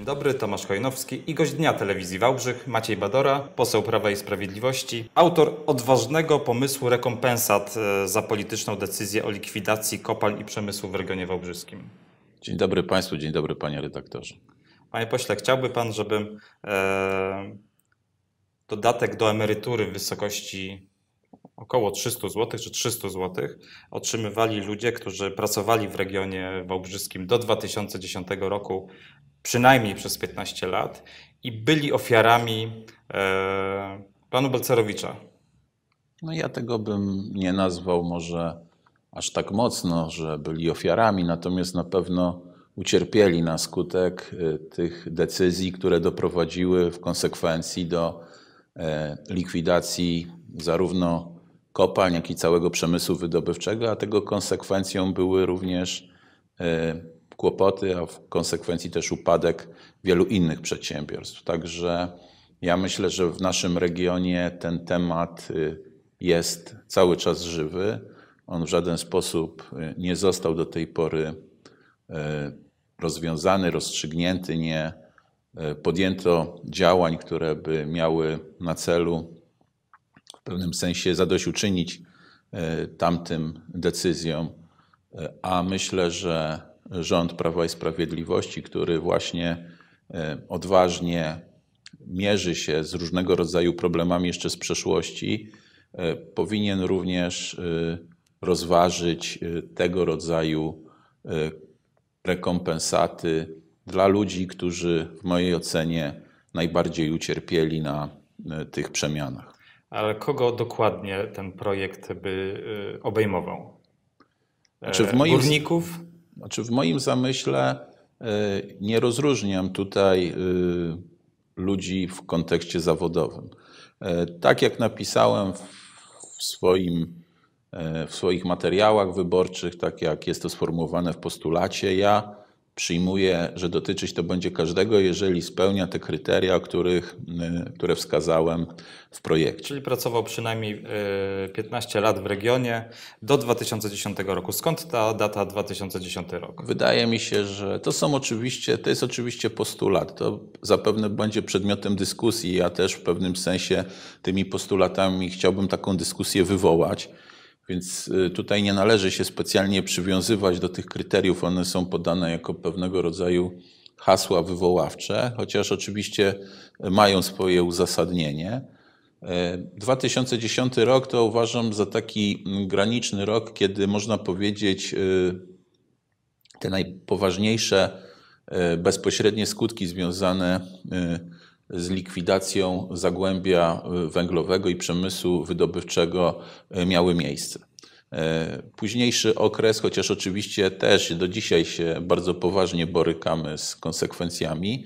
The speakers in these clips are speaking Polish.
Dzień dobry, Tomasz Kojnowski i gość dnia telewizji Wałbrzych, Maciej Badora, poseł Prawa i Sprawiedliwości, autor odważnego pomysłu rekompensat e, za polityczną decyzję o likwidacji kopalń i przemysłu w regionie wałbrzyskim. Dzień dobry Państwu, dzień dobry Panie redaktorze. Panie pośle, chciałby Pan, żebym e, dodatek do emerytury w wysokości około 300 zł czy 300 zł otrzymywali ludzie, którzy pracowali w regionie wałbrzyskim do 2010 roku przynajmniej przez 15 lat i byli ofiarami e, panu Balcerowicza. No ja tego bym nie nazwał może aż tak mocno, że byli ofiarami, natomiast na pewno ucierpieli na skutek e, tych decyzji, które doprowadziły w konsekwencji do e, likwidacji zarówno kopalń, jak i całego przemysłu wydobywczego, a tego konsekwencją były również e, kłopoty, a w konsekwencji też upadek wielu innych przedsiębiorstw. Także ja myślę, że w naszym regionie ten temat y, jest cały czas żywy. On w żaden sposób y, nie został do tej pory y, rozwiązany, rozstrzygnięty, nie podjęto działań, które by miały na celu w pewnym sensie zadośćuczynić tamtym decyzjom. A myślę, że rząd Prawa i Sprawiedliwości, który właśnie e, odważnie mierzy się z różnego rodzaju problemami jeszcze z przeszłości, e, powinien również e, rozważyć tego rodzaju rekompensaty dla ludzi, którzy w mojej ocenie najbardziej ucierpieli na tych przemianach. Ale kogo dokładnie ten projekt by obejmował? Znaczy w moim... Górników? Znaczy w moim zamyśle y, nie rozróżniam tutaj y, ludzi w kontekście zawodowym. Y, tak jak napisałem w, swoim, w swoich materiałach wyborczych, tak jak jest to sformułowane w postulacie, ja przyjmuję, że dotyczyć to będzie każdego, jeżeli spełnia te kryteria, których, y, które wskazałem w projekcie. Czyli pracował przynajmniej 15 y, lat w regionie do 2010 roku. Skąd ta data 2010 rok? Wydaje mi się, że to są oczywiście, to jest oczywiście postulat. To zapewne będzie przedmiotem dyskusji. Ja też w pewnym sensie tymi postulatami chciałbym taką dyskusję wywołać. Więc y, tutaj nie należy się specjalnie przywiązywać do tych kryteriów. One są podane jako pewnego rodzaju hasła wywoławcze, chociaż oczywiście y, mają swoje uzasadnienie. 2010 y, rok to uważam za taki mm, graniczny rok, kiedy można powiedzieć, te najpoważniejsze bezpośrednie skutki związane z z likwidacją zagłębia y, węglowego i przemysłu wydobywczego y, miały miejsce. Y, późniejszy okres, chociaż oczywiście też do dzisiaj się bardzo poważnie borykamy z konsekwencjami,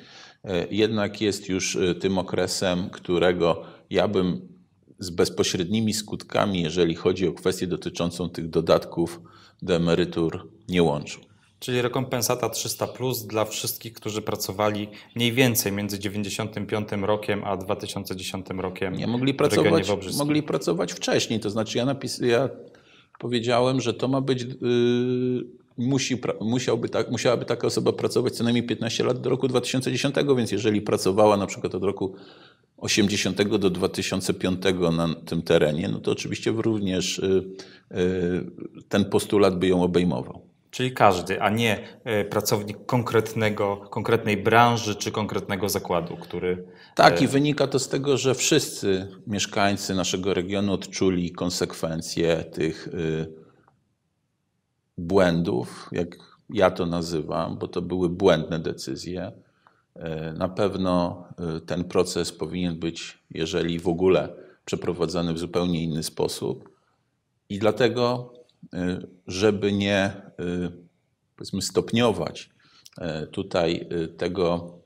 jednak jest już tym okresem, którego ja bym z bezpośrednimi skutkami, jeżeli chodzi o kwestię dotyczącą tych dodatków do emerytur, nie łączył. Czyli rekompensata 300 plus dla wszystkich, którzy pracowali mniej więcej między 95 rokiem a 2010 rokiem. Nie, mogli pracować, mogli pracować wcześniej. To znaczy ja, napis, ja powiedziałem, że to ma być yy, musi, musiałby musiałaby taka osoba pracować co najmniej 15 lat do roku 2010, więc jeżeli pracowała na przykład od roku 80 do 2005 na tym terenie, no to oczywiście również yy, yy, ten postulat by ją obejmował. Czyli każdy, a nie e, pracownik konkretnego, konkretnej branży czy konkretnego zakładu, który. Tak, e, i wynika to z tego, że wszyscy mieszkańcy naszego regionu odczuli konsekwencje tych y, błędów, jak ja to nazywam, bo to były błędne decyzje. E, na pewno y, ten proces powinien być, jeżeli w ogóle, przeprowadzany w zupełnie inny sposób. I dlatego Y, żeby nie y, powiedzmy stopniować y, tutaj tego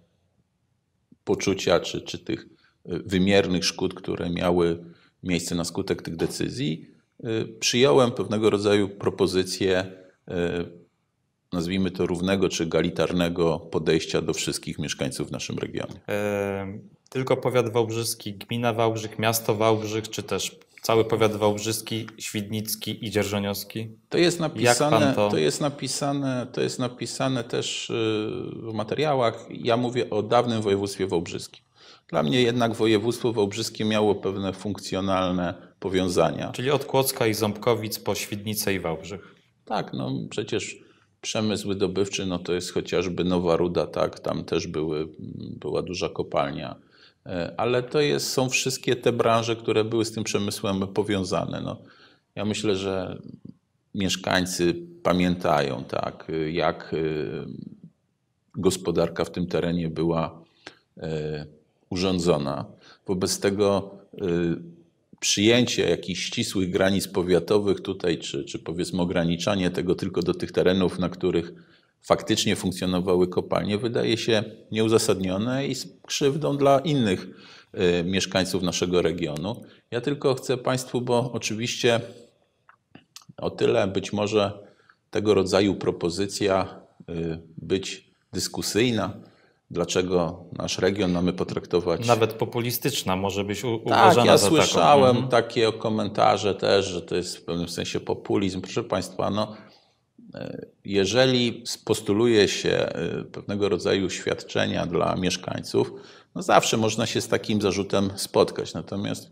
poczucia czy, czy tych wymiernych szkód, które miały miejsce na skutek tych decyzji, przyjąłem pewnego rodzaju propozycję, nazwijmy to równego czy egalitarnego podejścia do wszystkich mieszkańców w naszym regionie. Tylko powiat wałbrzyski, gmina Wałbrzych, miasto Wałbrzych, czy też Cały powiat wałbrzyski, świdnicki i dzierżoniowski? To jest napisane, to... to... jest napisane, to jest napisane też y, w materiałach. Ja mówię o dawnym województwie wałbrzyskim. Dla mnie jednak województwo wałbrzyskie miało pewne funkcjonalne powiązania. Czyli od Kłodzka i Ząbkowic po Świdnicę i Wałbrzych. Tak, no przecież przemysł wydobywczy, no to jest chociażby Nowa Ruda, tak, tam też były, była duża kopalnia E, ale to jest, są wszystkie te branże, które były z tym przemysłem powiązane. No, ja myślę, że mieszkańcy pamiętają, tak, y, jak y, gospodarka w tym terenie była e, urządzona. Wobec tego y, przyjęcie jakichś ścisłych granic powiatowych tutaj, czy, czy powiedzmy ograniczanie tego tylko do tych terenów, na których faktycznie funkcjonowały kopalnie, wydaje się nieuzasadnione i z krzywdą dla innych y, mieszkańców naszego regionu. Ja tylko chcę Państwu, bo oczywiście o tyle być może tego rodzaju propozycja y, być dyskusyjna, dlaczego nasz region mamy potraktować. Nawet populistyczna może być tak, uważana uważana tak, ja za słyszałem mhm. takie komentarze też, że to jest w pewnym sensie populizm. Proszę Państwa, no jeżeli postuluje się e, pewnego rodzaju świadczenia dla mieszkańców, no zawsze można się z takim zarzutem spotkać. Natomiast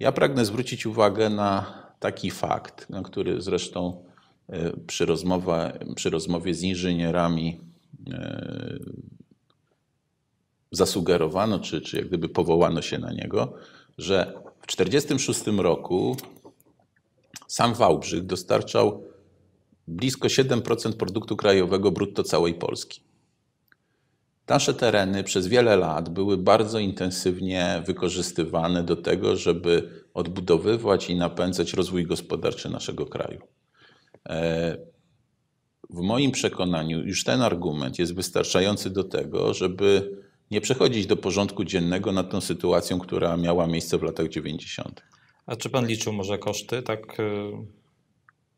ja pragnę zwrócić uwagę na taki fakt, na który zresztą e, przy, rozmowie, przy rozmowie z inżynierami e, zasugerowano, czy, czy jak gdyby powołano się na niego, że w 1946 roku sam Wałbrzych dostarczał blisko 7% produktu krajowego brutto całej Polski. Nasze tereny przez wiele lat były bardzo intensywnie wykorzystywane do tego, żeby odbudowywać i napędzać rozwój gospodarczy naszego kraju. E, w moim przekonaniu już ten argument jest wystarczający do tego, żeby nie przechodzić do porządku dziennego nad tą sytuacją, która miała miejsce w latach 90. A czy pan liczył może koszty tak e,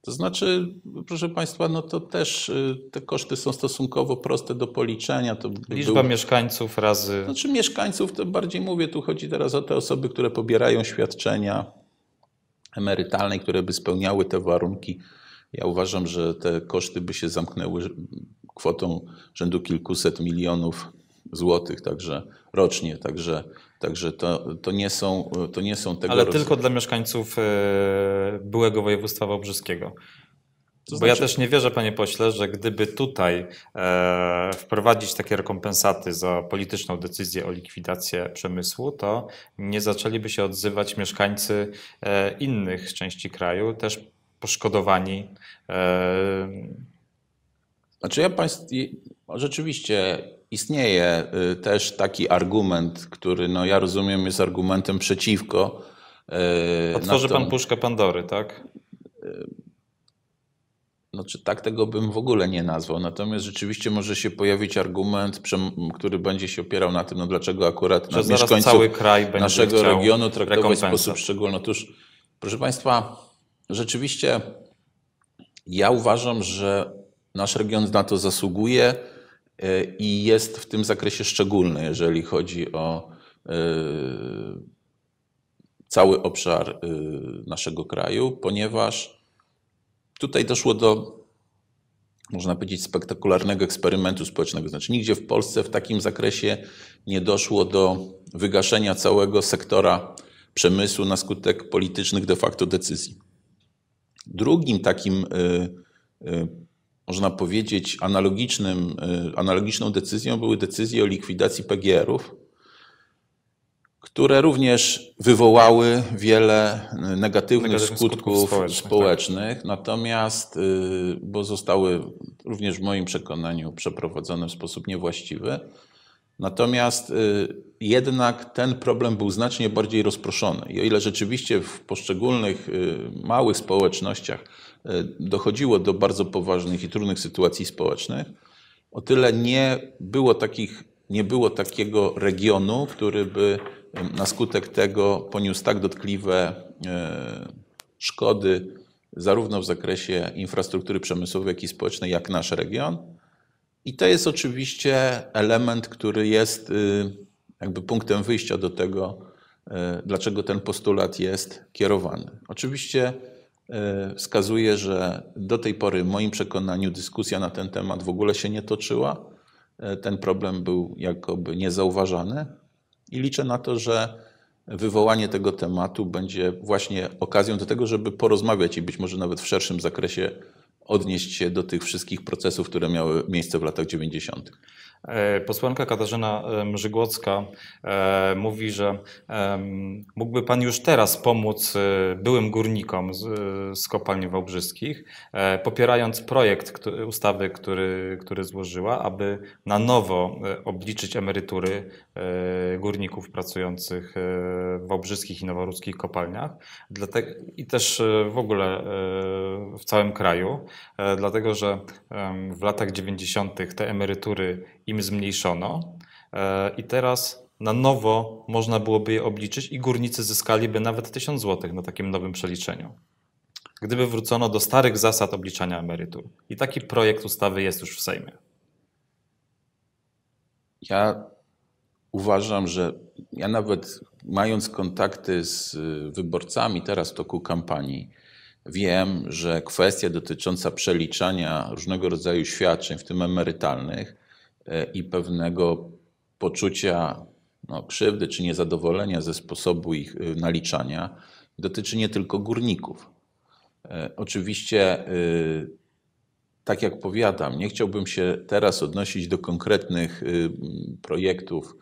to znaczy, proszę Państwa, no to też y, te koszty są stosunkowo proste do policzenia. To Liczba był... mieszkańców razy. Znaczy mieszkańców to bardziej mówię, tu chodzi teraz o te osoby, które pobierają świadczenia emerytalne, które by spełniały te warunki. Ja uważam, że te koszty by się zamknęły kwotą rzędu kilkuset milionów złotych także rocznie. Także Także to, to, nie, są, to nie są tego. Ale tylko dla mieszkańców e, byłego województwa wałbrzyskiego. To Bo ja znaczy- też nie wierzę, panie pośle, że gdyby tutaj e, wprowadzić takie rekompensaty za polityczną decyzję o likwidację przemysłu, to nie zaczęliby się odzywać mieszkańcy e, innych części kraju, też poszkodowani. E, znaczy ja państw... rzeczywiście istnieje y, też taki argument, który no ja rozumiem jest argumentem przeciwko. Y, Otworzy pan puszkę Pandory, tak? Znaczy, tak tego bym w ogóle nie nazwał. Natomiast rzeczywiście może się pojawić argument, który będzie się opierał na tym, no dlaczego akurat na mieszkańców cały kraj będzie naszego regionu traktować w sposób szczególny. Otóż, proszę Państwa, rzeczywiście ja uważam, że Nasz region na to zasługuje e, i jest w tym zakresie szczególny, jeżeli chodzi o e, cały obszar e, naszego kraju, ponieważ tutaj doszło do, można powiedzieć, spektakularnego eksperymentu społecznego. Znaczy, nigdzie w Polsce w takim zakresie nie doszło do wygaszenia całego sektora przemysłu na skutek politycznych de facto decyzji. Drugim takim można powiedzieć, analogicznym, y, analogiczną decyzją były decyzje o likwidacji PGR-ów, które również wywołały wiele y, negatywnych, negatywnych skutków, skutków, społecznych. Tak. społecznych. Tak. Natomiast, y, bo zostały również w moim przekonaniu przeprowadzone w sposób niewłaściwy, Natomiast jednak ten problem był znacznie bardziej rozproszony. I o ile rzeczywiście w poszczególnych małych społecznościach E, dochodziło do bardzo poważnych i trudnych sytuacji społecznych, o tyle nie było, takich, nie było takiego regionu, który by na skutek tego poniósł tak dotkliwe e, szkody, zarówno w zakresie infrastruktury przemysłowej, jak i społecznej, jak nasz region. I to jest oczywiście element, który jest y, jakby punktem wyjścia do tego, e, dlaczego ten postulat jest kierowany. Oczywiście E, wskazuje, że do tej pory, w moim przekonaniu, dyskusja na ten temat w ogóle się nie toczyła. E, ten problem był jakoby niezauważany i liczę na to, że wywołanie tego tematu będzie właśnie okazją do tego, żeby porozmawiać i być może nawet w szerszym zakresie odnieść się do tych wszystkich procesów, które miały miejsce w latach 90. E, posłanka Katarzyna e, Mrzygłocka e, mówi, że mógłby Pan już teraz pomóc byłym górnikom z kopalni Wałbrzyskich, popierając projekt ustawy, który, który złożyła, aby na nowo obliczyć emerytury górników pracujących w wałbrzyskich i noworudzkich kopalniach i też w ogóle w całym kraju, dlatego że w latach 90. te emerytury im zmniejszono. E, I teraz na nowo można byłoby je obliczyć i górnicy zyskaliby nawet 1000 zł na takim nowym przeliczeniu. Gdyby wrócono do starych zasad obliczania emerytur. I taki projekt ustawy jest już w Sejmie. Ja uważam, że ja nawet mając kontakty z y, wyborcami teraz w toku kampanii, wiem, że kwestia dotycząca przeliczania różnego rodzaju świadczeń, w tym emerytalnych, E, i pewnego poczucia no, krzywdy czy niezadowolenia ze sposobu ich e, naliczania dotyczy nie tylko górników. E, oczywiście, tak jak powiadam, nie chciałbym się teraz odnosić do konkretnych projektów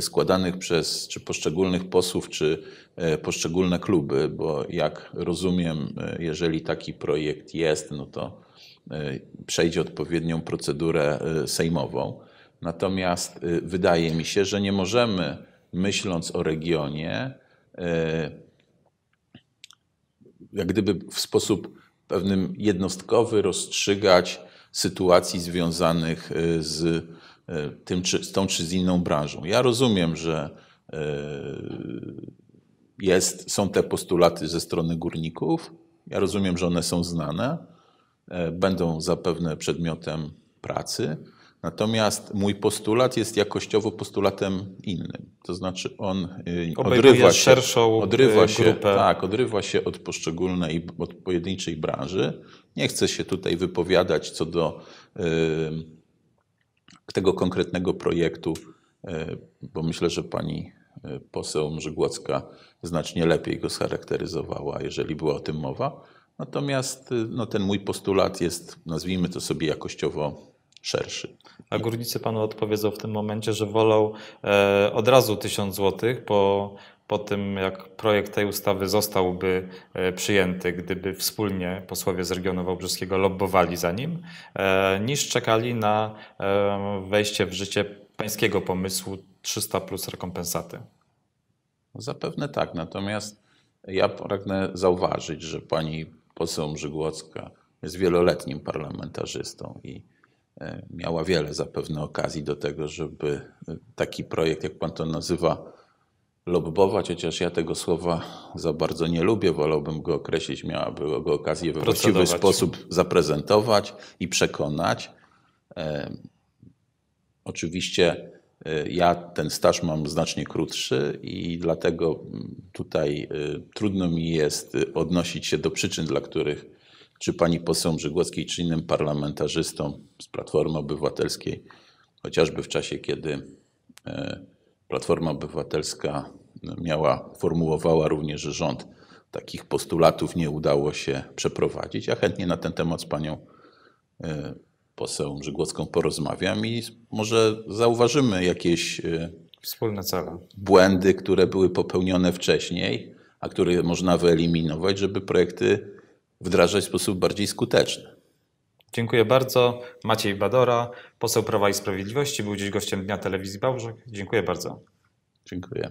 składanych przez czy poszczególnych posłów, czy poszczególne kluby, bo jak rozumiem, jeżeli taki projekt jest, no to E, przejdzie odpowiednią procedurę e, sejmową. Natomiast e, wydaje mi się, że nie możemy, myśląc o regionie, jak gdyby w sposób pewnym jednostkowy rozstrzygać sytuacji związanych z, tym, czy, z tą czy z inną branżą. Ja rozumiem, że jest, są te postulaty ze strony górników. Ja rozumiem, że one są znane. E, będą zapewne przedmiotem pracy. Natomiast mój postulat jest jakościowo postulatem innym. To znaczy on e, odrywa się, szerszą e, odrywa się, grupę. Tak, odrywa się od poszczególnej, od pojedynczej branży. Nie chcę się tutaj wypowiadać co do y, tego konkretnego projektu, y, bo myślę, że pani poseł Mrzygłocka znacznie lepiej go scharakteryzowała, jeżeli była o tym mowa. Natomiast y, no, ten mój postulat jest, nazwijmy to sobie jakościowo szerszy. A górnicy panu odpowiedzą w tym momencie, że wolą e, od razu 1000 zł po, po tym, jak projekt tej ustawy zostałby e, przyjęty, gdyby wspólnie posłowie z regionu wałbrzyskiego lobbowali za nim, e, niż czekali na e, wejście w życie pańskiego pomysłu 300 plus rekompensaty. Zapewne tak, natomiast ja pragnę zauważyć, że pani poseł Mrzygłocka jest wieloletnim parlamentarzystą i e, miała wiele zapewne okazji do tego, żeby e, taki projekt, jak pan to nazywa, lobbować, chociaż ja tego słowa za bardzo nie lubię, wolałbym go określić, miałaby go okazję w właściwy sposób zaprezentować i przekonać. E, oczywiście ja ten staż mam znacznie krótszy i dlatego mm, tutaj y, trudno mi jest y, odnosić się do przyczyn, dla których czy pani poseł Brzygłowskiej, czy innym parlamentarzystom z Platformy Obywatelskiej, chociażby w czasie, kiedy y, Platforma Obywatelska no, miała, formułowała również rząd, takich postulatów nie udało się przeprowadzić. Ja chętnie na ten temat z panią poseł Żygłocką porozmawiam i może zauważymy jakieś e, wspólne cele. Błędy, które były popełnione wcześniej, a które można wyeliminować, żeby projekty wdrażać w sposób bardziej skuteczny. Dziękuję bardzo. Maciej Badora, poseł Prawa i Sprawiedliwości, był dziś gościem Dnia Telewizji Bałżek. Dziękuję bardzo. Dziękuję.